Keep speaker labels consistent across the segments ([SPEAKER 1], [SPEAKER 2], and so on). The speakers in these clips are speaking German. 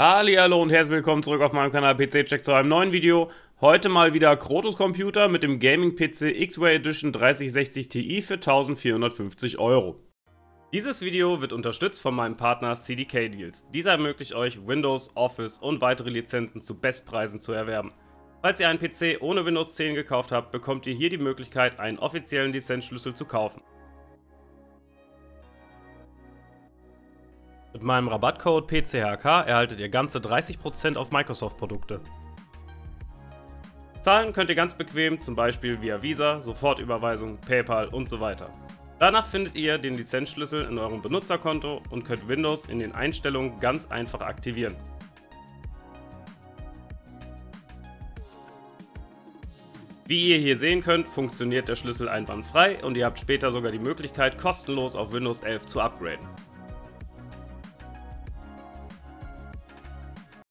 [SPEAKER 1] Hallo und herzlich willkommen zurück auf meinem Kanal PC Check zu einem neuen Video. Heute mal wieder Krotos Computer mit dem Gaming PC X-Way Edition 3060 Ti für 1450 Euro. Dieses Video wird unterstützt von meinem Partner CDK Deals. Dieser ermöglicht euch Windows, Office und weitere Lizenzen zu Bestpreisen zu erwerben. Falls ihr einen PC ohne Windows 10 gekauft habt, bekommt ihr hier die Möglichkeit einen offiziellen Lizenzschlüssel zu kaufen. Mit meinem Rabattcode PCHK erhaltet ihr ganze 30% auf Microsoft-Produkte. Zahlen könnt ihr ganz bequem, zum Beispiel via Visa, Sofortüberweisung, PayPal und so weiter. Danach findet ihr den Lizenzschlüssel in eurem Benutzerkonto und könnt Windows in den Einstellungen ganz einfach aktivieren. Wie ihr hier sehen könnt, funktioniert der Schlüssel einwandfrei und ihr habt später sogar die Möglichkeit, kostenlos auf Windows 11 zu upgraden.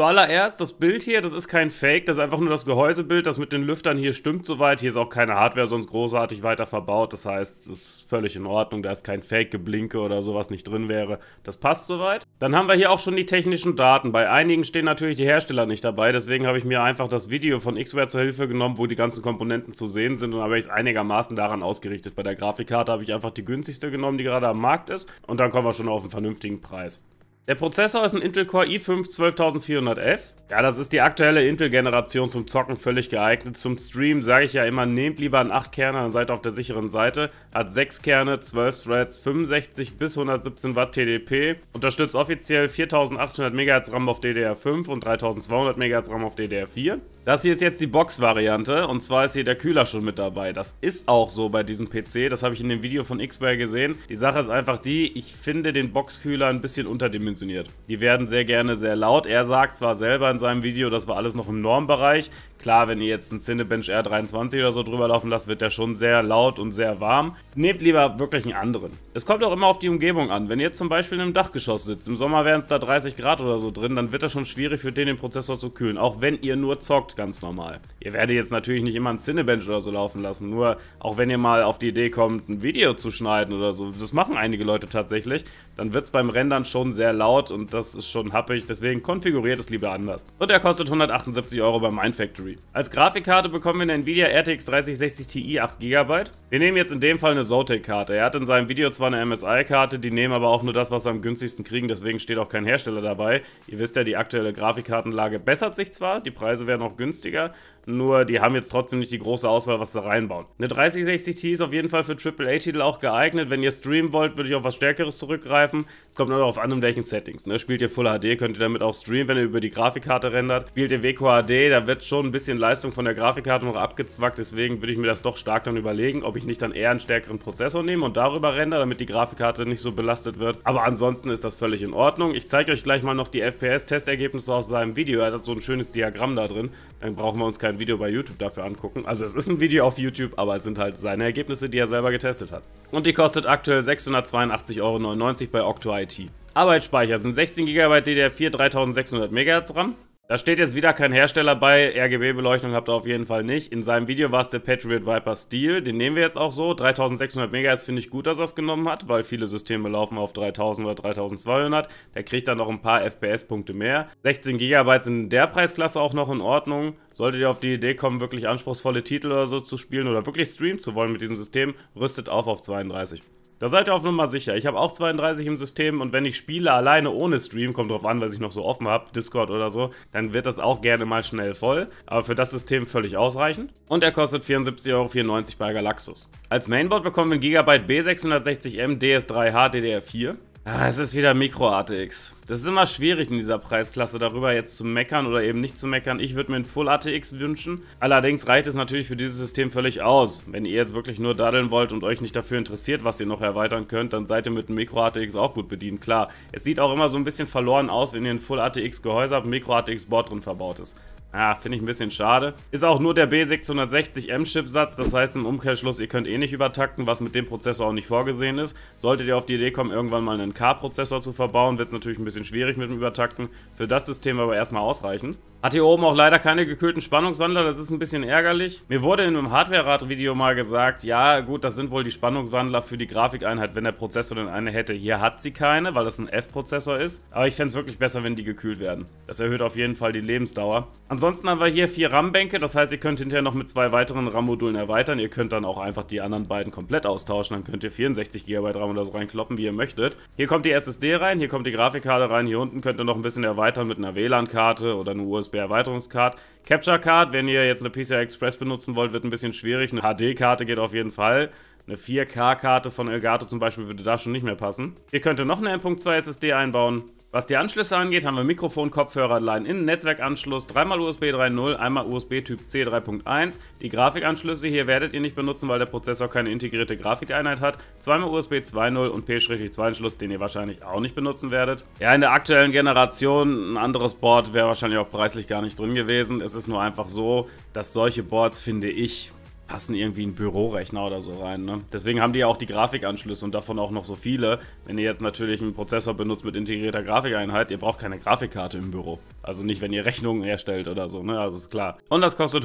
[SPEAKER 1] Zuallererst, das Bild hier, das ist kein Fake, das ist einfach nur das Gehäusebild, das mit den Lüftern hier stimmt soweit. Hier ist auch keine Hardware sonst großartig weiter verbaut, das heißt, das ist völlig in Ordnung, da ist kein Fake-Geblinke oder sowas nicht drin wäre. Das passt soweit. Dann haben wir hier auch schon die technischen Daten. Bei einigen stehen natürlich die Hersteller nicht dabei, deswegen habe ich mir einfach das Video von Xware zur Hilfe genommen, wo die ganzen Komponenten zu sehen sind und habe ich es einigermaßen daran ausgerichtet. Bei der Grafikkarte habe ich einfach die günstigste genommen, die gerade am Markt ist und dann kommen wir schon auf einen vernünftigen Preis. Der Prozessor ist ein Intel Core i5 12400F. Ja, das ist die aktuelle Intel-Generation zum Zocken völlig geeignet. Zum Stream sage ich ja immer, nehmt lieber einen 8-Kerner dann seid auf der sicheren Seite. Hat 6 Kerne, 12 Threads, 65 bis 117 Watt TDP. Unterstützt offiziell 4800 MHz RAM auf DDR5 und 3200 MHz RAM auf DDR4. Das hier ist jetzt die Box-Variante und zwar ist hier der Kühler schon mit dabei. Das ist auch so bei diesem PC, das habe ich in dem Video von Xware gesehen. Die Sache ist einfach die, ich finde den Boxkühler ein bisschen unterdimensioniert funktioniert. Die werden sehr gerne sehr laut. Er sagt zwar selber in seinem Video, das war alles noch im Normbereich. Klar, wenn ihr jetzt einen Cinebench R23 oder so drüber laufen lasst, wird der schon sehr laut und sehr warm. Nehmt lieber wirklich einen anderen. Es kommt auch immer auf die Umgebung an. Wenn ihr zum Beispiel in einem Dachgeschoss sitzt, im Sommer wären es da 30 Grad oder so drin, dann wird das schon schwierig für den, den Prozessor zu kühlen. Auch wenn ihr nur zockt, ganz normal. Ihr werdet jetzt natürlich nicht immer einen Cinebench oder so laufen lassen. Nur, auch wenn ihr mal auf die Idee kommt, ein Video zu schneiden oder so, das machen einige Leute tatsächlich, dann wird es beim Rendern schon sehr laut laut und das ist schon happig, deswegen konfiguriert es lieber anders. Und er kostet 178 Euro beim Mindfactory. Als Grafikkarte bekommen wir eine Nvidia RTX 3060 Ti 8 GB. Wir nehmen jetzt in dem Fall eine Zotac-Karte. Er hat in seinem Video zwar eine MSI-Karte, die nehmen aber auch nur das, was sie am günstigsten kriegen, deswegen steht auch kein Hersteller dabei. Ihr wisst ja, die aktuelle Grafikkartenlage bessert sich zwar, die Preise werden auch günstiger, nur die haben jetzt trotzdem nicht die große Auswahl, was sie reinbauen. Eine 3060 Ti ist auf jeden Fall für AAA-Titel auch geeignet. Wenn ihr streamen wollt, würde ich auf was Stärkeres zurückgreifen. Es kommt nur darauf an, in welchen Settings. Ne? Spielt ihr Full HD, könnt ihr damit auch streamen, wenn ihr über die Grafikkarte rendert. Spielt ihr WQHD, da wird schon ein bisschen Leistung von der Grafikkarte noch abgezwackt. Deswegen würde ich mir das doch stark dann überlegen, ob ich nicht dann eher einen stärkeren Prozessor nehme und darüber render, damit die Grafikkarte nicht so belastet wird. Aber ansonsten ist das völlig in Ordnung. Ich zeige euch gleich mal noch die FPS-Testergebnisse aus seinem Video. Er hat so ein schönes Diagramm da drin. Dann brauchen wir uns kein Video bei YouTube dafür angucken. Also es ist ein Video auf YouTube, aber es sind halt seine Ergebnisse, die er selber getestet hat. Und die kostet aktuell 682,99 Euro bei Octo IT. Arbeitsspeicher sind 16 GB DDR4 3600 MHz RAM. Da steht jetzt wieder kein Hersteller bei, RGB-Beleuchtung habt ihr auf jeden Fall nicht. In seinem Video war es der Patriot Viper Steel, den nehmen wir jetzt auch so. 3600 MHz finde ich gut, dass er es genommen hat, weil viele Systeme laufen auf 3000 oder 3200. Der kriegt dann noch ein paar FPS-Punkte mehr. 16 GB sind in der Preisklasse auch noch in Ordnung. Solltet ihr auf die Idee kommen, wirklich anspruchsvolle Titel oder so zu spielen oder wirklich streamen zu wollen mit diesem System, rüstet auf auf 32. Da seid ihr auf Nummer sicher. Ich habe auch 32 im System und wenn ich spiele alleine ohne Stream, kommt drauf an, was ich noch so offen habe, Discord oder so, dann wird das auch gerne mal schnell voll. Aber für das System völlig ausreichend. Und er kostet 74,94 Euro bei Galaxus. Als Mainboard bekommen wir ein Gigabyte B660M DS3H DDR4. Ah, es ist wieder Mikro-ATX. Das ist immer schwierig in dieser Preisklasse, darüber jetzt zu meckern oder eben nicht zu meckern. Ich würde mir ein Full-ATX wünschen. Allerdings reicht es natürlich für dieses System völlig aus. Wenn ihr jetzt wirklich nur daddeln wollt und euch nicht dafür interessiert, was ihr noch erweitern könnt, dann seid ihr mit einem Mikro-ATX auch gut bedient. Klar, es sieht auch immer so ein bisschen verloren aus, wenn ihr ein Full-ATX-Gehäuse habt, Mikro-ATX-Board drin verbaut ist. Ja, finde ich ein bisschen schade. Ist auch nur der B660M-Chipsatz, das heißt im Umkehrschluss, ihr könnt eh nicht übertakten, was mit dem Prozessor auch nicht vorgesehen ist. Solltet ihr auf die Idee kommen, irgendwann mal einen K-Prozessor zu verbauen, wird es natürlich ein bisschen schwierig mit dem Übertakten. Für das System aber erstmal ausreichend. Hat hier oben auch leider keine gekühlten Spannungswandler, das ist ein bisschen ärgerlich. Mir wurde in einem hardware rad video mal gesagt, ja gut, das sind wohl die Spannungswandler für die Grafikeinheit, wenn der Prozessor denn eine hätte. Hier hat sie keine, weil das ein F-Prozessor ist. Aber ich fände es wirklich besser, wenn die gekühlt werden. Das erhöht auf jeden Fall die Lebensdauer. Ansonsten Ansonsten haben wir hier vier RAM-Bänke, das heißt, ihr könnt hinterher noch mit zwei weiteren RAM-Modulen erweitern. Ihr könnt dann auch einfach die anderen beiden komplett austauschen, dann könnt ihr 64 GB RAM oder so reinkloppen, wie ihr möchtet. Hier kommt die SSD rein, hier kommt die Grafikkarte rein, hier unten könnt ihr noch ein bisschen erweitern mit einer WLAN-Karte oder einer USB-Erweiterungskarte. Capture-Card, wenn ihr jetzt eine PCI Express benutzen wollt, wird ein bisschen schwierig. Eine HD-Karte geht auf jeden Fall. Eine 4K-Karte von Elgato zum Beispiel würde da schon nicht mehr passen. Ihr könnt noch eine M.2 SSD einbauen was die Anschlüsse angeht, haben wir Mikrofon, Kopfhörer, Line-In, Netzwerkanschluss, dreimal USB 3.0, einmal USB Typ C 3.1. Die Grafikanschlüsse hier werdet ihr nicht benutzen, weil der Prozessor keine integrierte Grafikeinheit hat. Zweimal USB 2.0 und P-2-Anschluss, den ihr wahrscheinlich auch nicht benutzen werdet. Ja, in der aktuellen Generation ein anderes Board wäre wahrscheinlich auch preislich gar nicht drin gewesen. Es ist nur einfach so, dass solche Boards, finde ich, passen irgendwie ein Bürorechner oder so rein. Ne? Deswegen haben die ja auch die Grafikanschlüsse und davon auch noch so viele. Wenn ihr jetzt natürlich einen Prozessor benutzt mit integrierter Grafikeinheit, ihr braucht keine Grafikkarte im Büro. Also nicht, wenn ihr Rechnungen erstellt oder so, ne? also ist klar. Und das kostet 109,87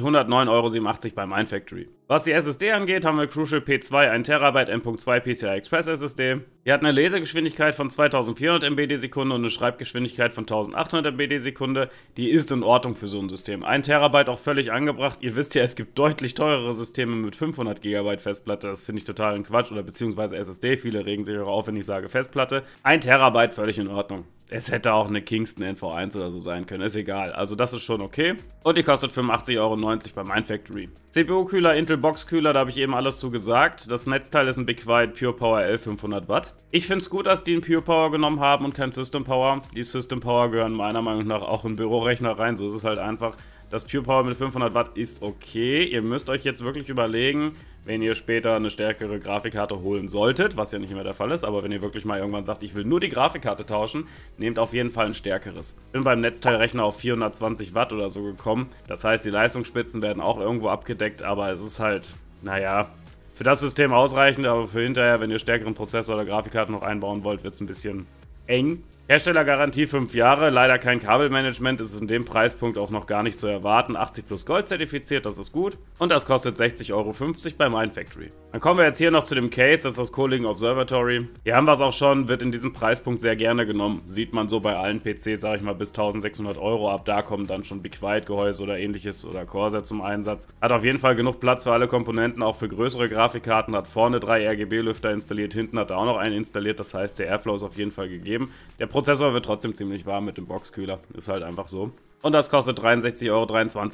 [SPEAKER 1] Euro bei Mindfactory. Was die SSD angeht, haben wir Crucial P2 1TB M.2 PCI Express SSD. Die hat eine Lesegeschwindigkeit von 2400 MBD Sekunde und eine Schreibgeschwindigkeit von 1800 MBD Sekunde. Die ist in Ordnung für so ein System. 1TB auch völlig angebracht. Ihr wisst ja, es gibt deutlich teurere Systeme mit 500 GB Festplatte. Das finde ich total totalen Quatsch oder beziehungsweise SSD. Viele regen sich auch auf, wenn ich sage Festplatte. 1TB völlig in Ordnung. Es hätte auch eine Kingston NV1 oder so sein können. Ist egal. Also das ist schon okay. Und die kostet 85,90 Euro bei Mindfactory. CPU-Kühler Intel Digital da habe ich eben alles zu gesagt. Das Netzteil ist ein Big White Pure Power L500 Watt. Ich finde es gut, dass die einen Pure Power genommen haben und kein System Power. Die System Power gehören meiner Meinung nach auch in Bürorechner rein, so ist es halt einfach. Das Pure Power mit 500 Watt ist okay. Ihr müsst euch jetzt wirklich überlegen, wenn ihr später eine stärkere Grafikkarte holen solltet, was ja nicht immer der Fall ist, aber wenn ihr wirklich mal irgendwann sagt, ich will nur die Grafikkarte tauschen, nehmt auf jeden Fall ein stärkeres. Ich Bin beim Netzteilrechner auf 420 Watt oder so gekommen. Das heißt, die Leistungsspitzen werden auch irgendwo abgedeckt, aber es ist halt, naja, für das System ausreichend, aber für hinterher, wenn ihr stärkeren Prozessor oder Grafikkarte noch einbauen wollt, wird es ein bisschen eng. Herstellergarantie 5 Jahre, leider kein Kabelmanagement, ist es in dem Preispunkt auch noch gar nicht zu erwarten. 80 plus Gold zertifiziert, das ist gut. Und das kostet 60,50 Euro bei Mindfactory. Dann kommen wir jetzt hier noch zu dem Case, das ist das Koling Observatory. Hier haben wir es auch schon, wird in diesem Preispunkt sehr gerne genommen. Sieht man so bei allen PCs, sage ich mal, bis 1600 Euro. Ab da kommen dann schon Be Quiet Gehäuse oder ähnliches oder Corsair zum Einsatz. Hat auf jeden Fall genug Platz für alle Komponenten, auch für größere Grafikkarten. Hat vorne drei RGB-Lüfter installiert, hinten hat er auch noch einen installiert. Das heißt, der Airflow ist auf jeden Fall gegeben. Der Prozessor wird trotzdem ziemlich warm mit dem Boxkühler. Ist halt einfach so. Und das kostet 63,23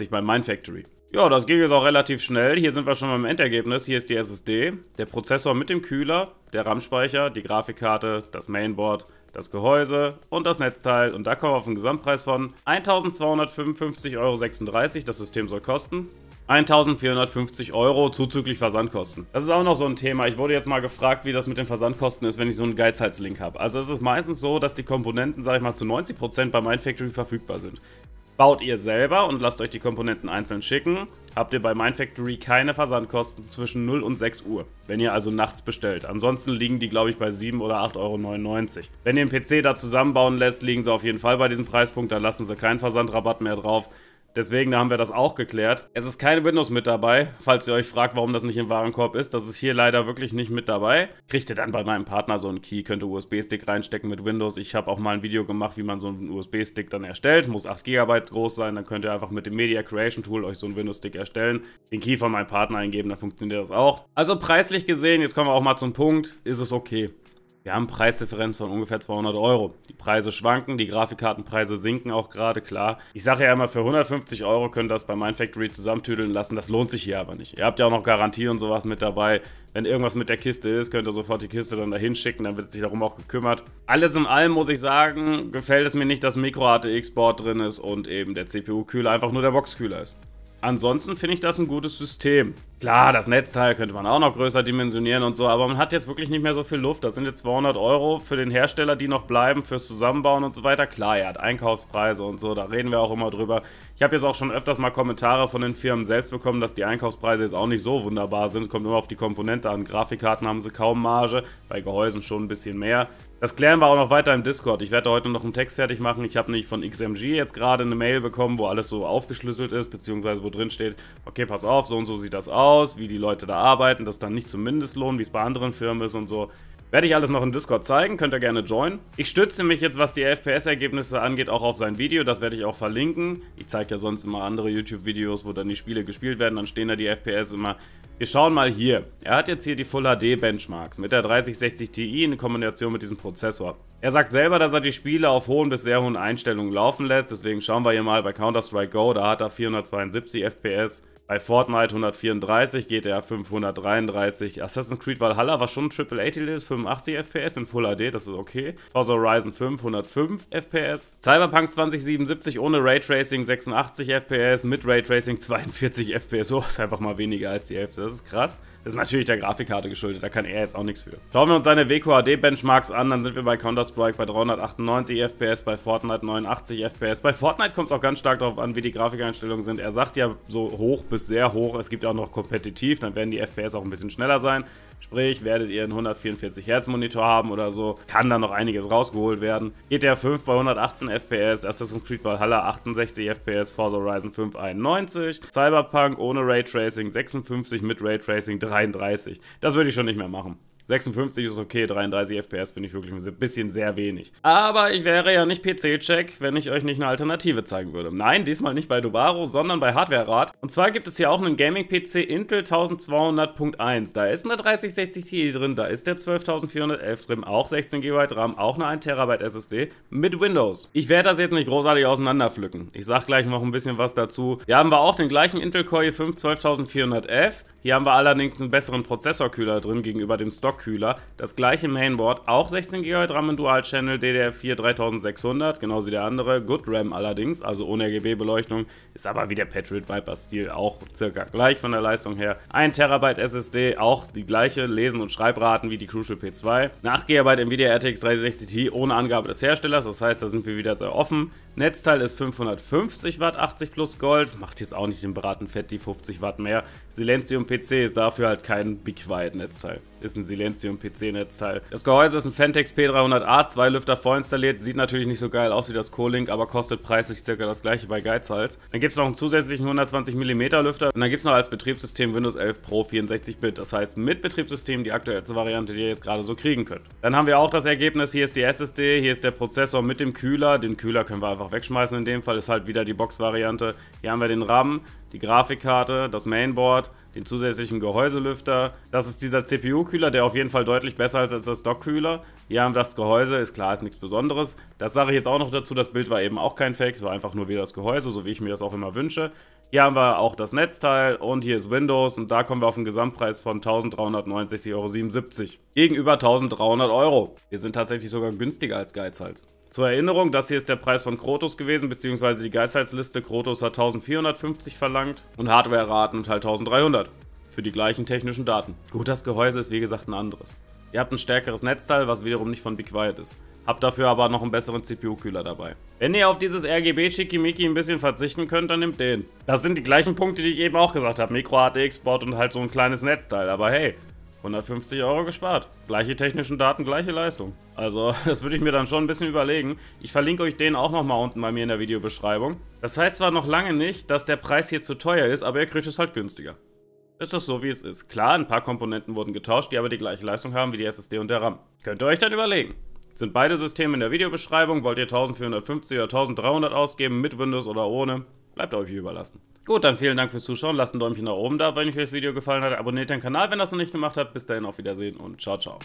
[SPEAKER 1] Euro bei Mindfactory. Ja, das ging jetzt auch relativ schnell. Hier sind wir schon beim Endergebnis. Hier ist die SSD, der Prozessor mit dem Kühler, der RAM-Speicher, die Grafikkarte, das Mainboard, das Gehäuse und das Netzteil. Und da kommen wir auf einen Gesamtpreis von 1255,36 Euro. Das System soll kosten. 1450 Euro zuzüglich Versandkosten. Das ist auch noch so ein Thema. Ich wurde jetzt mal gefragt, wie das mit den Versandkosten ist, wenn ich so einen Geizheitslink habe. Also es ist meistens so, dass die Komponenten, sage ich mal, zu 90% bei Mindfactory verfügbar sind. Baut ihr selber und lasst euch die Komponenten einzeln schicken, habt ihr bei Mindfactory keine Versandkosten zwischen 0 und 6 Uhr, wenn ihr also nachts bestellt. Ansonsten liegen die, glaube ich, bei 7 oder 8,99 Euro. Wenn ihr einen PC da zusammenbauen lässt, liegen sie auf jeden Fall bei diesem Preispunkt, da lassen sie keinen Versandrabatt mehr drauf. Deswegen da haben wir das auch geklärt. Es ist kein Windows mit dabei. Falls ihr euch fragt, warum das nicht im Warenkorb ist, das ist hier leider wirklich nicht mit dabei. Kriegt ihr dann bei meinem Partner so einen Key, könnt ihr USB-Stick reinstecken mit Windows. Ich habe auch mal ein Video gemacht, wie man so einen USB-Stick dann erstellt. Muss 8 GB groß sein, dann könnt ihr einfach mit dem Media Creation Tool euch so einen Windows-Stick erstellen. Den Key von meinem Partner eingeben, dann funktioniert das auch. Also preislich gesehen, jetzt kommen wir auch mal zum Punkt, ist es okay. Wir haben Preisdifferenz von ungefähr 200 Euro. Die Preise schwanken, die Grafikkartenpreise sinken auch gerade, klar. Ich sage ja immer, für 150 Euro könnt ihr das bei Mindfactory zusammentüdeln lassen. Das lohnt sich hier aber nicht. Ihr habt ja auch noch Garantie und sowas mit dabei. Wenn irgendwas mit der Kiste ist, könnt ihr sofort die Kiste dann dahin schicken. Dann wird sich darum auch gekümmert. Alles in allem muss ich sagen, gefällt es mir nicht, dass Micro-ATX-Board drin ist und eben der CPU-Kühler einfach nur der Box-Kühler ist. Ansonsten finde ich das ein gutes System. Klar, das Netzteil könnte man auch noch größer dimensionieren und so, aber man hat jetzt wirklich nicht mehr so viel Luft. Das sind jetzt 200 Euro für den Hersteller, die noch bleiben, fürs Zusammenbauen und so weiter. Klar, er hat Einkaufspreise und so, da reden wir auch immer drüber. Ich habe jetzt auch schon öfters mal Kommentare von den Firmen selbst bekommen, dass die Einkaufspreise jetzt auch nicht so wunderbar sind. Kommt immer auf die Komponente an. Grafikkarten haben sie kaum Marge, bei Gehäusen schon ein bisschen mehr. Das klären wir auch noch weiter im Discord. Ich werde heute noch einen Text fertig machen. Ich habe nämlich von XMG jetzt gerade eine Mail bekommen, wo alles so aufgeschlüsselt ist, beziehungsweise wo drin steht, okay, pass auf, so und so sieht das aus, wie die Leute da arbeiten, das dann nicht zum Mindestlohn, wie es bei anderen Firmen ist und so. Werde ich alles noch im Discord zeigen, könnt ihr gerne joinen. Ich stütze mich jetzt, was die FPS-Ergebnisse angeht, auch auf sein Video, das werde ich auch verlinken. Ich zeige ja sonst immer andere YouTube-Videos, wo dann die Spiele gespielt werden, dann stehen da die FPS immer. Wir schauen mal hier. Er hat jetzt hier die Full HD Benchmarks mit der 3060 Ti in Kombination mit diesem Prozessor. Er sagt selber, dass er die Spiele auf hohen bis sehr hohen Einstellungen laufen lässt, deswegen schauen wir hier mal bei Counter-Strike Go, da hat er 472 FPS. Bei Fortnite 134, GTA 533, Assassin's Creed Valhalla war schon Triple 80 85 FPS in Full HD, das ist okay. Forza Horizon 5 105
[SPEAKER 2] FPS,
[SPEAKER 1] Cyberpunk 2077 ohne Raytracing 86 FPS, mit Raytracing 42 FPS, oh, ist einfach mal weniger als die Hälfte, das ist krass. Das ist natürlich der Grafikkarte geschuldet, da kann er jetzt auch nichts für. Schauen wir uns seine WQHD-Benchmarks an, dann sind wir bei Counter-Strike bei 398 FPS, bei Fortnite 89 FPS. Bei Fortnite kommt es auch ganz stark darauf an, wie die Grafikeinstellungen sind. Er sagt ja so hoch bis ist sehr hoch. Es gibt auch noch kompetitiv, dann werden die FPS auch ein bisschen schneller sein. Sprich, werdet ihr einen 144 Hertz Monitor haben oder so, kann da noch einiges rausgeholt werden. GTA 5 bei 118 FPS, Assassin's Creed Valhalla 68 FPS, Forza Horizon 5 91, Cyberpunk ohne Raytracing 56 mit Raytracing 33. Das würde ich schon nicht mehr machen. 56 ist okay, 33 FPS finde ich wirklich ein bisschen sehr wenig. Aber ich wäre ja nicht PC-Check, wenn ich euch nicht eine Alternative zeigen würde. Nein, diesmal nicht bei Dubaro, sondern bei hardware rad Und zwar gibt es hier auch einen Gaming-PC Intel 1200.1. Da ist eine 3060 Ti drin, da ist der 12411 drin, auch 16 GB RAM, auch eine 1TB SSD mit Windows. Ich werde das jetzt nicht großartig auseinanderpflücken. Ich sage gleich noch ein bisschen was dazu. Hier haben wir auch den gleichen Intel Core i5 12.411. Hier haben wir allerdings einen besseren Prozessorkühler drin gegenüber dem Stock Kühler. Das gleiche Mainboard, auch 16 GB RAM in Dual Channel, DDR4 3600, genauso wie der andere. Good RAM allerdings, also ohne RGB-Beleuchtung, ist aber wie der Patriot Viper-Stil auch circa gleich von der Leistung her. 1 TB SSD, auch die gleiche Lesen- und Schreibraten wie die Crucial P2. 8 GB Nvidia RTX 360 Ti ohne Angabe des Herstellers, das heißt, da sind wir wieder sehr offen. Netzteil ist 550 Watt, 80 plus Gold. Macht jetzt auch nicht den Fett die 50 Watt mehr. Silenzium PC ist dafür halt kein Big Quiet Netzteil. Ist ein Silenzium PC Netzteil. Das Gehäuse ist ein Fentex P300A, zwei Lüfter vorinstalliert. Sieht natürlich nicht so geil aus wie das Co-Link, aber kostet preislich circa das gleiche bei Geizhals. Dann gibt es noch einen zusätzlichen 120mm Lüfter. Und dann gibt es noch als Betriebssystem Windows 11 Pro 64-Bit. Das heißt mit Betriebssystem die aktuellste Variante, die ihr jetzt gerade so kriegen könnt. Dann haben wir auch das Ergebnis. Hier ist die SSD, hier ist der Prozessor mit dem Kühler. Den Kühler können wir einfach einfach wegschmeißen. In dem Fall ist halt wieder die Box-Variante. Hier haben wir den RAM, die Grafikkarte, das Mainboard, den zusätzlichen Gehäuselüfter. Das ist dieser CPU-Kühler, der auf jeden Fall deutlich besser ist als das Dock-Kühler. Hier haben wir das Gehäuse, ist klar, ist nichts Besonderes. Das sage ich jetzt auch noch dazu, das Bild war eben auch kein Fake, es war einfach nur wieder das Gehäuse, so wie ich mir das auch immer wünsche. Hier haben wir auch das Netzteil und hier ist Windows und da kommen wir auf einen Gesamtpreis von 1390,77 Euro gegenüber 1300 Euro. Wir sind tatsächlich sogar günstiger als Geizhals. Zur Erinnerung, das hier ist der Preis von Krotos gewesen, beziehungsweise die Geistheitsliste. Krotos hat 1450 verlangt und Hardware-Raten halt 1300 für die gleichen technischen Daten. Gut, das Gehäuse ist wie gesagt ein anderes. Ihr habt ein stärkeres Netzteil, was wiederum nicht von BeQuiet ist. Habt dafür aber noch einen besseren CPU-Kühler dabei. Wenn ihr auf dieses rgb chikimiki ein bisschen verzichten könnt, dann nehmt den. Das sind die gleichen Punkte, die ich eben auch gesagt habe. Micro ATX-Board und halt so ein kleines Netzteil. Aber hey, 150 Euro gespart. Gleiche technischen Daten, gleiche Leistung. Also das würde ich mir dann schon ein bisschen überlegen. Ich verlinke euch den auch nochmal unten bei mir in der Videobeschreibung. Das heißt zwar noch lange nicht, dass der Preis hier zu teuer ist, aber ihr kriegt es halt günstiger. Ist das so, wie es ist. Klar, ein paar Komponenten wurden getauscht, die aber die gleiche Leistung haben wie die SSD und der RAM. Könnt ihr euch dann überlegen. Sind beide Systeme in der Videobeschreibung. Wollt ihr 1450 oder 1300 ausgeben mit Windows oder ohne? Bleibt euch überlassen. Gut, dann vielen Dank fürs Zuschauen. Lasst ein Däumchen nach oben da, wenn euch das Video gefallen hat. Abonniert den Kanal, wenn ihr das noch nicht gemacht habt. Bis dahin, auf Wiedersehen und ciao, ciao.